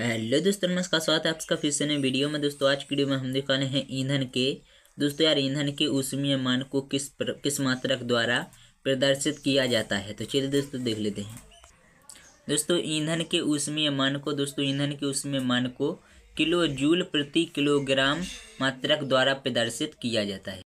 hello दोस्तों नमस्कार स्वागत है आपका फिर से नए वीडियो में दोस्तों आज की वीडियो में हम दिखाने हैं ईंधन के दोस्तों यार ईंधन के उष्मीय मान को किस पर, किस मात्रक द्वारा प्रदर्शित किया जाता है तो चलिए दोस्तों देख लेते हैं दोस्तों ईंधन के उष्मीय मान को दोस्तों ईंधन के उष्मीय मान को किलो जूल प्रति किलोग्राम मात्रक द्वारा प्रदर्शित किया जाता है